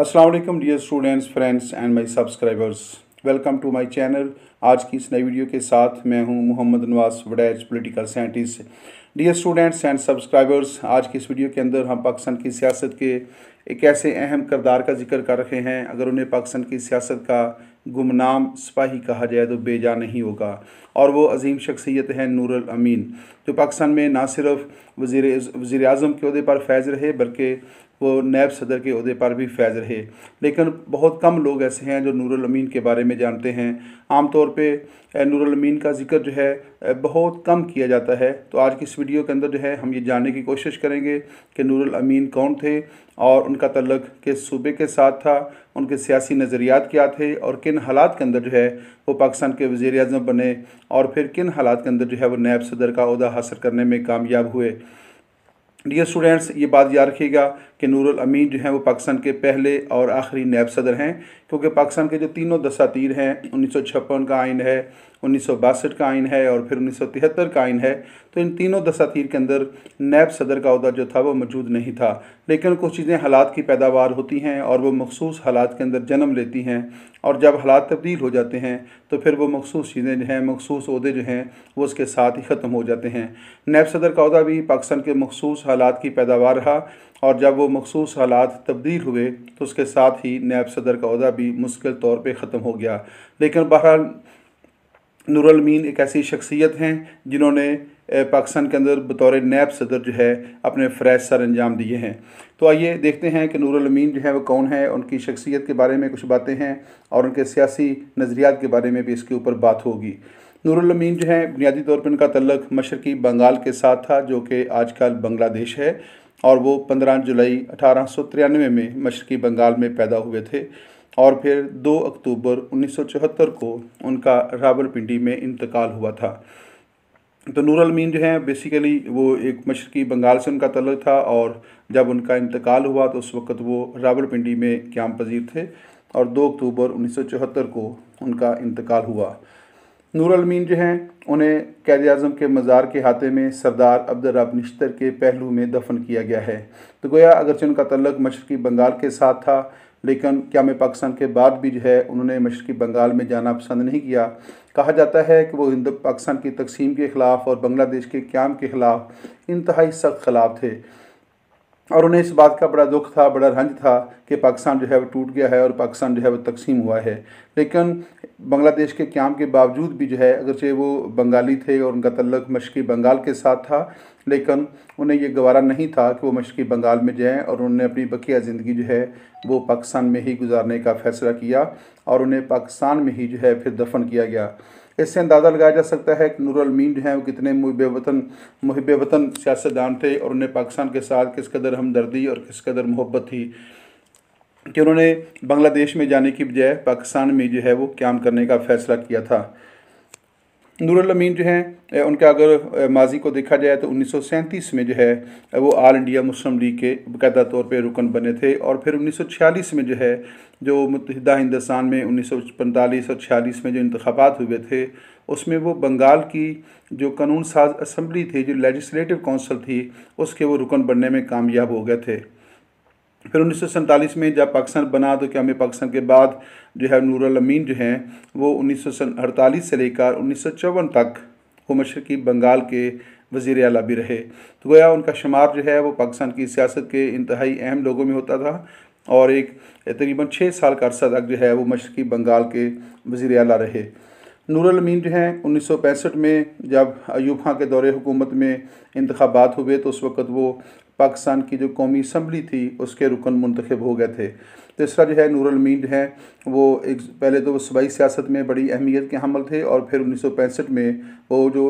Aslam dear students friends and my subscribers welcome to my channel आज की इस नई वीडियो के साथ मैं हूं मोहम्मद नवास वडैज political scientist dear students and subscribers आज की इस वीडियो के अंदर हम पाकिस्तान की सियासत के एक ऐसे अहम करदार का जिक्र कर रहे हैं अगर उन्हें पाकिस्तान की सियासत का गुमनाम सिपाही कहा जाए तो बेजा नहीं होगा और वो अजीम शख्सियत है नूरल अमीन जो पाकिस्तान में ना सिर्फ वजीर वज़ी अजम के अहदे पर फैज़ रहे बल्कि वो नैब सदर के अहदे पर भी फैज़ रहे लेकिन बहुत कम लोग ऐसे हैं जो नूरमीन के बारे में जानते हैं आमतौर पर नूरमीन का जिक्र जो है बहुत कम किया जाता है तो आज की इस वीडियो के अंदर जो है हम ये जानने की कोशिश करेंगे कि नूरमीन कौन थे और उनका तल्लक किस सूबे के साथ था उनके सियासी नज़रियात क्या थे और किन हालात के अंदर जो है वो पाकिस्तान के वज़ी अजम बने और फिर किन हालात के अंदर जो है वो नैब सदर का अहदा हासिल करने में कामयाब हुए डियर स्टूडेंट्स ये बात याद रखिएगा कि नूरुल अमीन जो हैं वो पाकिस्तान के पहले और आखिरी नैब सदर हैं क्योंकि पाकिस्तान के जो तीनों दसातीर हैं उन्नीस का आइन है उन्नीस का आइन है और फिर उन्नीस का आइन है तो इन तीनों दसातीर के अंदर नैब सदर का अहदा जो था वो मौजूद नहीं था लेकिन कुछ चीज़ें हालात की पैदावार होती हैं और वो मखसूस हालात के अंदर जन्म लेती हैं और जब हालात तब्दील हो जाते हैं तो फिर वो मखसूस चीज़ें जो हैं मखसूस अहदे जो हैं वो उसके साथ ही ख़त्म हो जाते हैं नैब सदर का अहदा भी पाकिस्तान के मखसूस हालात की पैदावार रहा और जब वो मखसूस हालात तब्दील हुए तो उसके साथ ही नैब सदर का अहदा भी मुश्किल तौर पर ख़त्म हो गया लेकिन बहरहाल नूरलमीन एक ऐसी शख्सियत हैं जिन्होंने पाकिस्तान के अंदर बतौर नैब सदर जो है अपने फ्रैश सर अंजाम दिए हैं तो आइए देखते हैं कि नूरमीन जो है वो कौन है उनकी शख्सियत के बारे में कुछ बातें हैं और उनके सियासी नज़रियात के बारे में भी इसके ऊपर बात होगी नूरमीन जो है बुनियादी तौर पर उनका तल्लक मशरकी बंगाल के साथ था जो कि आजकल बांग्लादेश है और वो पंद्रह जुलाई अठारह सौ तिरानवे में मशरकी बंगाल में पैदा हुए थे और फिर दो अक्टूबर उन्नीस सौ चौहत्तर को उनका रावलपिंडी में इंतकाल हुआ था तो नूर अलमीन जो है बेसिकली वो एक मशरकी बंगाल से उनका तलक था और जब उनका इंतकाल हुआ तो उस वक़्त वो रावलपिंडी में क्याम पजीर थे और 2 अक्टूबर 1974 को उनका इंतकाल हुआ नूर अलमीन जो हैं उन्हें कैद अजम के मज़ार के हाथे में सरदार अब्दुलरब निश्तर के पहलू में दफन किया गया है तो गोया अगरचे उनका तलक मशरकी बंगाल के साथ था लेकिन क्या मैं पाकिस्तान के बाद भी जो है उन्होंने मशरक़ी बंगाल में जाना पसंद नहीं किया कहा जाता है कि वो हिंद पाकिस्तान की तकसीम के ख़िलाफ़ और बांग्लादेश के क्याम के ख़िलाफ़ इंतहाई सख्त खिलाफ थे और उन्हें इस बात का बड़ा दुख था बड़ा रंज था कि पाकिस्तान जो है वो टूट गया है और पाकिस्तान जो है वो तकसीम हुआ है लेकिन बांग्लादेश के क्याम के बावजूद भी जो है अगरचे वो बंगाली थे और उनका तल्लक मशक़ी बंगाल के साथ था लेकिन उन्हें ये गवारा नहीं था कि वो मशक़ी बंगाल में जाएँ और उन्होंने अपनी बकिया ज़िंदगी जो है वो पाकिस्तान में ही गुजारने का फ़ैसला किया और उन्हें पाकिस्तान में ही जो है फिर दफन किया गया इससे अंदाज़ा लगाया जा सकता है कि नूर मीन जो हैं वो कितने वतन मुहब वतन सियासतदान थे और उन्हें पाकिस्तान के साथ किस कदर हमदर्दी और किस कदर मोहब्बत थी कि उन्होंने बांग्लादेश में जाने की बजाय पाकिस्तान में जो है वो क्याम करने का फ़ैसला किया था नूरमीन जो हैं उनका अगर माजी को देखा जाए तो उन्नीस में जो है वो आल इंडिया मुस्लिम लीग के बायदा तौर पर रुकन बने थे और फिर उन्नीस में जो है जो मुतहदा हिंदुस्तान में उन्नीस सौ पैंतालीस और छियालीस में जो इंतबात हुए थे उसमें वो बंगाल की जो कानून साज असम्बली थी जो लेजिस्लेटिव कौंसल थी उसके वो रुकन बनने में कामयाब हो गए थे फिर उन्नीस में जब पाकिस्तान बना तो क्या पाकिस्तान के बाद जो है नूर अमीन जो हैं वो उन्नीस से लेकर उन्नीस तक वो मशरकी बंगाल के वजीर अला भी रहे तो गोया उनका शुमार जो है वो पाकिस्तान की सियासत के इंतहाई अहम लोगों में होता था और एक तकरीबन छः साल का अरसा तक जो है वो मशरकी बंगाल के वजीर अला रहे नूरल अमीन जो हैं उन्नीस में जब अयूब खां के दौरे हुकूमत में इंतबात हुए तो उस वक़्त वो पाकिस्तान की जो कौमी असम्बली थी उसके रुकन मंतखब हो गए थे तीसरा जो है नूर अलमीन है वो एक पहले तो वो सूबाई सियासत में बड़ी अहमियत के हमल थे और फिर उन्नीस सौ पैंसठ में वो जो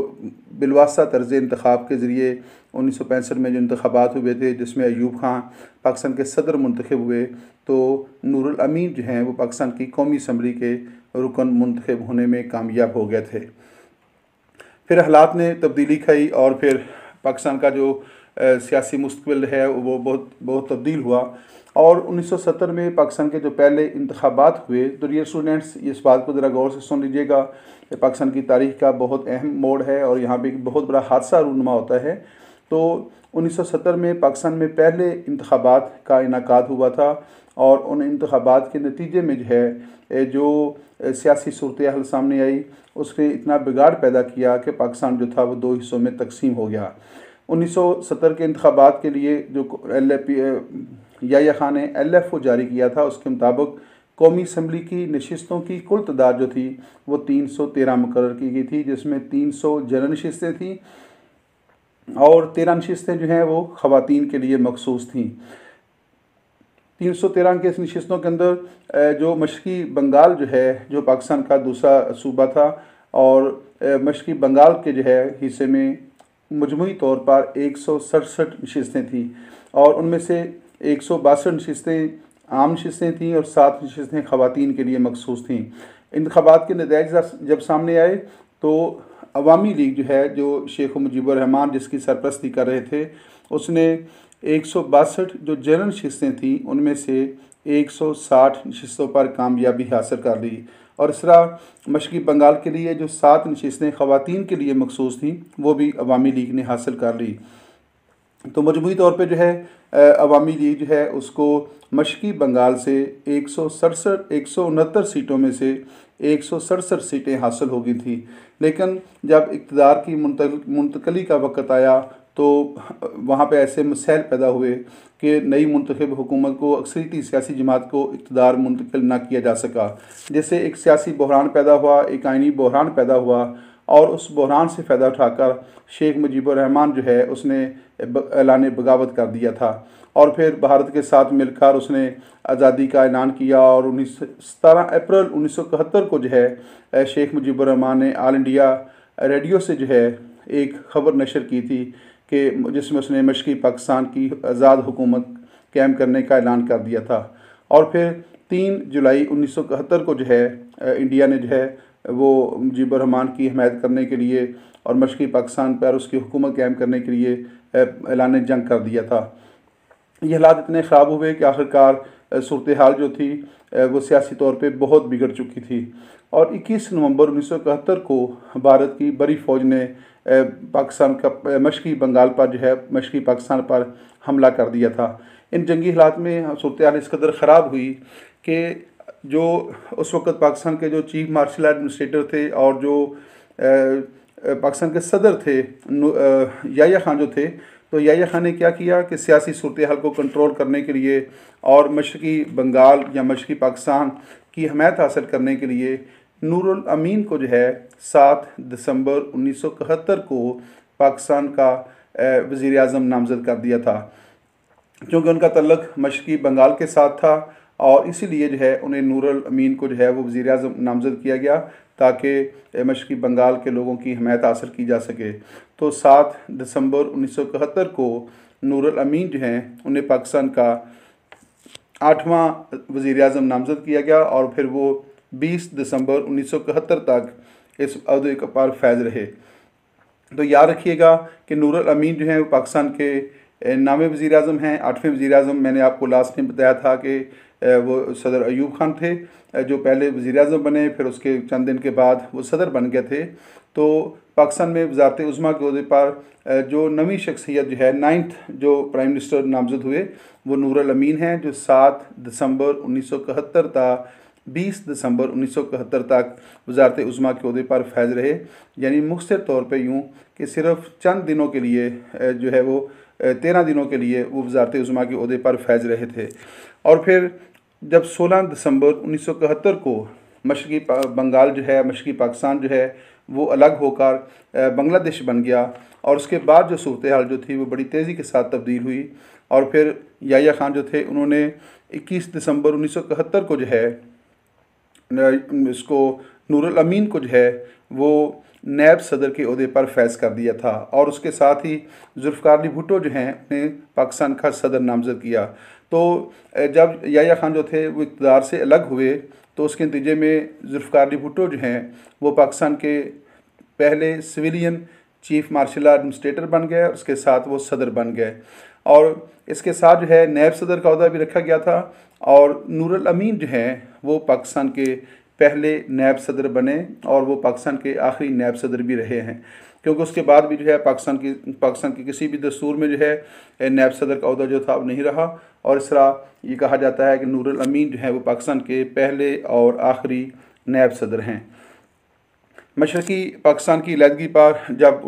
बिलवासा तर्ज इंतखब के ज़रिए उन्नीस सौ पैंसठ में जो इंतबात हुए थे जिसमें ऐब खां पाकिस्तान के सदर मंतखब हुए तो नूर अमीन जो हैं वो पाकिस्तान की कौमी असम्बली के रुकन मंतखब होने में कामयाब हो गए थे फिर हालात ने तब्दीली खाई और फिर पाकिस्तान का जो सियासी मुस्तबिल है वो बहुत बहुत तब्दील हुआ और 1970 में पाकिस्तान के जो पहले इंतबात हुए तो रियर स्टूडेंट्स इस बात को ज़रा गौर से सुन लीजिएगा पाकिस्तान की तारीख का बहुत अहम मोड़ है और यहाँ पर एक बहुत बड़ा हादसा रूनमा होता है तो 1970 में पाकिस्तान में पहले इंतबात का इनका हुआ था और उन इंतबात के नतीजे में जो है जो सियासी सूरत हाल सामने आई उसने इतना बिगाड़ पैदा किया कि पाकिस्तान जो था वो दो हिस्सों में तकसीम हो गया 1970 के इंतबात के लिए जो एल या खान ने एल एफ ओ जारी किया था उसके मुताबिक कौमी असम्बली की नशस्तों की कुल तादाद जो थी वो तीन सौ तेरह मुकर की गई थी जिसमें तीन सौ जनरल नशस्तें थीं और तेरह नशस्तें जो हैं वो ख़वातीन के लिए मखसूस थीं तीन सौ तेरह के नशस्तों के अंदर जो मशकी बंगाल जो है जो पाकिस्तान का दूसरा सूबा था और मशकी बंगाल के जो है हिस्से में मजमू तौर पर एक सौ सड़सठ नशस्तें थीं और उनमें से एक सौ बासठ नशस्तें आम नशस्तें थीं और सात नशस्तें ख़वान के लिए मखसूस थीं इंतबात के नतज जब सामने आए तो अवामी लीग जो है जो शेख मुजीबरहमान जिसकी सरपरस्ती कर रहे थे उसने एक सौ बासठ जो जनरल नशस्तें थीं उनमें से एक सौ साठ नशस्तों पर कामयाबी हासिल कर ली और इसरा मशरक़ी बंगाल के लिए जो सात नशस्तें ख़वान के लिए मखसूस थी वो भी अवामी लीग ने हासिल कर ली तो मजमू तौर पर जो है अवामी लीग जो है उसको मशरक़ी बंगाल से एक सौ सड़सठ एक सौ उनहत्तर सीटों में से एक सौ सड़सठ सीटें हासिल हो गई थी लेकिन जब इकतदार की मुंतकली का वक्त आया तो वहाँ पे ऐसे मसैल पैदा हुए कि नई मंतखब हुकूमत को अक्सरती सियासी जमात को इकतदार मुंतकिल ना किया जा सका जैसे एक सियासी बहरान पैदा हुआ एक आइनी बहरान पैदा हुआ और उस बहरान से फ़ायदा उठाकर शेख मुजीबरहमान जो है उसने ऐलान बगावत कर दिया था और फिर भारत के साथ मिलकर उसने आज़ादी का ऐलान किया और उन्नीस सतारह अप्रैल उन्नीस सौ इकहत्तर को जो है शेख मुजीबरहमान ने आल इंडिया रेडियो से जो है एक खबर नशर की थी के जिसमें उसने मशकी पाकिस्तान की आज़ाद हुकूमत कैम करने का ऐलान कर दिया था और फिर तीन जुलाई उन्नीस सौ को जो है इंडिया ने जो है वो मुजीबर रहमान की हमायत करने के लिए और मशी पाकिस्तान पर उसकी हुकूमत कैम करने के लिए ऐलान जंग कर दिया था ये हालात इतने ख़राब हुए कि आखिरकार सूरत हाल जो थी वो सियासी तौर पर बहुत बिगड़ चुकी थी और 21 नवंबर उन्नीस को भारत की बड़ी फ़ौज ने पाकिस्तान का मशक़ी बंगाल पर जो है मशक़ी पाकिस्तान पर हमला कर दिया था इन जंगी हालात में सूरत इस कदर ख़राब हुई कि जो उस वक्त पाकिस्तान के जो चीफ मार्शल एडमिनिस्ट्रेटर थे और जो पाकिस्तान के सदर थे याया खान जो थे तो याया खान ने क्या किया कि सियासी सूरत हाल को कंट्रोल करने के लिए और मशरक़ी बंगाल या मशरक़ी पाकिस्तान की हमायत हासिल करने के लिए नूरुल अमीन को जो है सात दिसंबर उन्नीस को पाकिस्तान का वज़ी अजम नामज़द कर दिया था क्योंकि उनका तल्लक मशरक़ी बंगाल के साथ था और इसीलिए जो है उन्हें नूरुल अमीन को जो है वो वज़ी अजम नामज़द किया गया ताकि मशरक़ी बंगाल के लोगों की हमायत हासिल की जा सके तो सात दिसंबर उन्नीस को नूरुल अमीन जो हैं उन्हें पाकिस्तान का आठवां वज़ी अजम नामज़द किया गया और फिर वो 20 दिसंबर उन्नीस तक इस अवधि का पर फैज रहे तो याद रखिएगा कि नूर अमीन जो है वो पाकिस्तान के नामे वज़ी अजम हैं आठवें वज़ी अजम मैंने आपको लास्ट में बताया था कि वो सदर अयूब खान थे जो पहले वज़ी अजम बने फिर उसके चंद दिन के बाद वो सदर बन गए थे तो पाकिस्तान में वजारत उज़मा के अहदे पर जो नवी शख्सियत जो है नाइन्थ जो प्राइम मिनिस्टर नामजद हुए वो नूर अमीन हैं जो सात दिसंबर उन्नीस सौ इकहत्तर तक बीस दिसंबर 1971 तक वजारत उज़मा के अहदे पर फैज रहे यानी मुख्तर तौर पर यूँ कि सिर्फ चंद दिनों के लिए जो है वो तेरह दिनों के लिए वो वजारत उज़मा के अहदे पर फैज रहे थे और फिर जब सोलह दिसंबर उन्नीस सौ इकहत्तर को मशरक़ी बंगाल जो है मशरक़ी पाकिस्तान जो है वो अलग होकर बांग्लादेश बन गया और उसके बाद जो सूरत हाल जो थी वो बड़ी तेज़ी के साथ तब्दील हुई और फिर याया खान जो थे उन्होंने 21 दिसंबर 1971 को जो है इसको नूरुल अमीन को जो है वो नैब सदर के अहदे पर फैज़ कर दिया था और उसके साथ ही अली भुटो जो हैं उन्हें पाकिस्तान का सदर नामजद किया तो जब याया खान जो थे वो इकतदार से अलग हुए तो उसके नतीजे में अली भुटो जो हैं वो पाकिस्तान के पहले सिविलियन चीफ मार्शल एडमिनिस्ट्रेटर बन गए उसके साथ वो सदर बन गए और इसके साथ जो है नैब सदर का अहदा भी रखा गया था और नूरल अमीन जो हैं वो पाकिस्तान के पहले नैब सदर बने और वो पाकिस्तान के आखिरी नैब सदर भी रहे हैं क्योंकि उसके बाद भी जो है पाकिस्तान की पाकिस्तान के किसी भी दस्तूर में जो है नैब सदर का अहदा जो था वो नहीं रहा और इस तरह ये कहा जाता है कि नूरल अमीन जो है वो पाकिस्तान के पहले और आखिरी नैब सदर हैं मशरक़ी पाकिस्तान की अलीहदगी पर जब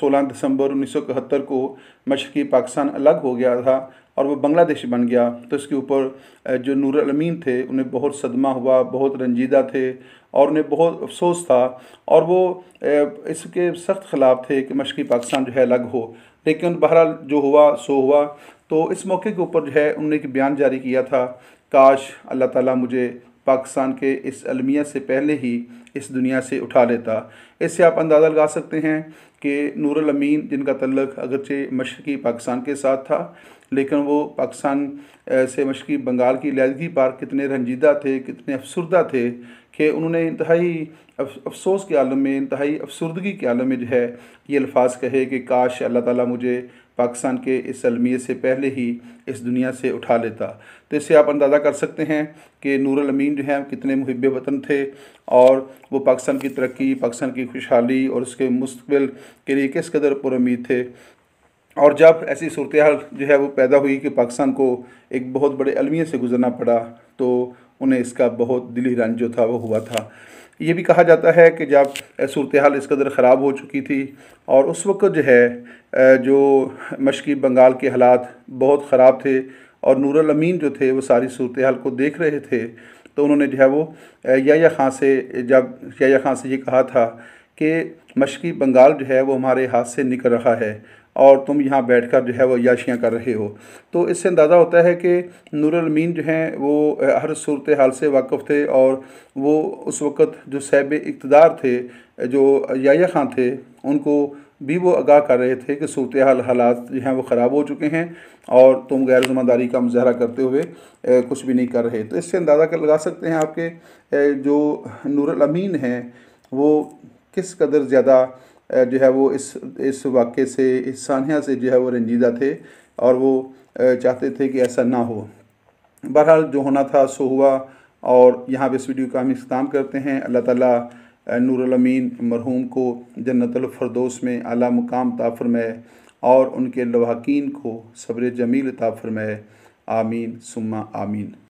सोलह दिसंबर उन्नीस सौ इकहत्तर को मशरक़ी पाकिस्तान अलग हो गया था और वह बांग्लादेश बन गया तो इसके ऊपर जो नूरमीन थे उन्हें बहुत सदमा हुआ बहुत रंजीदा थे और उन्हें बहुत अफसोस था और वो इसके सख्त ख़िलाफ़ थे कि मशरक़ी पाकिस्तान जो है अलग हो लेकिन बहरहाल जो हुआ सो हुआ तो इस मौके के ऊपर जो है उन्होंने एक बयान जारी किया था काश अल्लाह ताला मुझे पाकिस्तान के इस अलमिया से पहले ही इस दुनिया से उठा लेता इससे आप अंदाज़ा लगा सकते हैं कि नूरल अमीन जिनका तल्लक अगरचे मशरकी पाकिस्तान के साथ था लेकिन वो पाकिस्तान से मशरकी बंगाल की लैदगी पार कितने रंजीदा थे कितने अफसरदा थे कि उन्होंने इंतहाई अफसोस के आलम में इंतहाई अफसरदगी के आलम में जो है ये अल्फाज कहे कि काश अल्लाह ताला मुझे पाकिस्तान के इस अलमिये से पहले ही इस दुनिया से उठा लेता तो इससे आप अंदाज़ा कर सकते हैं कि नूर अमीन जो है कितने मुहब वतन थे और वो पाकिस्तान की तरक्की पाकिस्तान की खुशहाली और उसके मुस्तबिल के लिए किस कदर पुरीद थे और जब ऐसी सूरत हाल जो है वो पैदा हुई कि पाकिस्तान को एक बहुत बड़े अलमिये से गुजरना पड़ा तो उन्हें इसका बहुत दिली रंज जो था वो हुआ था ये भी कहा जाता है कि जब सूरत हाल इस कदर ख़राब हो चुकी थी और उस वक्त जो है जो मशक़ी बंगाल के हालात बहुत ख़राब थे और नूरल अमीन जो थे वो सारी सूरत हाल को देख रहे थे तो उन्होंने जो है वो या खां से जब या खां से ये कहा था कि मशक़ी बंगाल जो है वो हमारे हाथ से निकल रहा है और तुम यहाँ बैठ कर जो है वह याशियाँ कर रहे हो तो इससे अंदाज़ा होता है कि नूरमीन जो हैं वो हर सूरत हाल से वाकफ़ थे और वो उस वक़्त जो सैब इकतदार थे जो याया ख़ान थे उनको भी वो आगाह कर रहे थे कि सूरत हाल हालात जो हैं वो ख़राब हो चुके हैं और तुम गैर जिम्मेदारी का मुजाहरा करते हुए कुछ भी नहीं कर रहे तो इससे अंदाज़ा कर लगा सकते हैं आपके जो नूरमीन हैं वो किस कदर ज़्यादा जो है वो इस इस वाक्य से इस सानिया से जो है वो रंजीदा थे और वो चाहते थे कि ऐसा ना हो बहरहाल जो होना था सो हुआ और यहाँ पे इस वीडियो का हम इस्तेमाल करते हैं अल्लाह ताला नूरमीन मरहूम को जन्नतफरदोस में अला मुकाम ताफ़रमय और उनके लवाकिन को सब्र जमील ताफ़रमय आमीन सुम्मा आमीन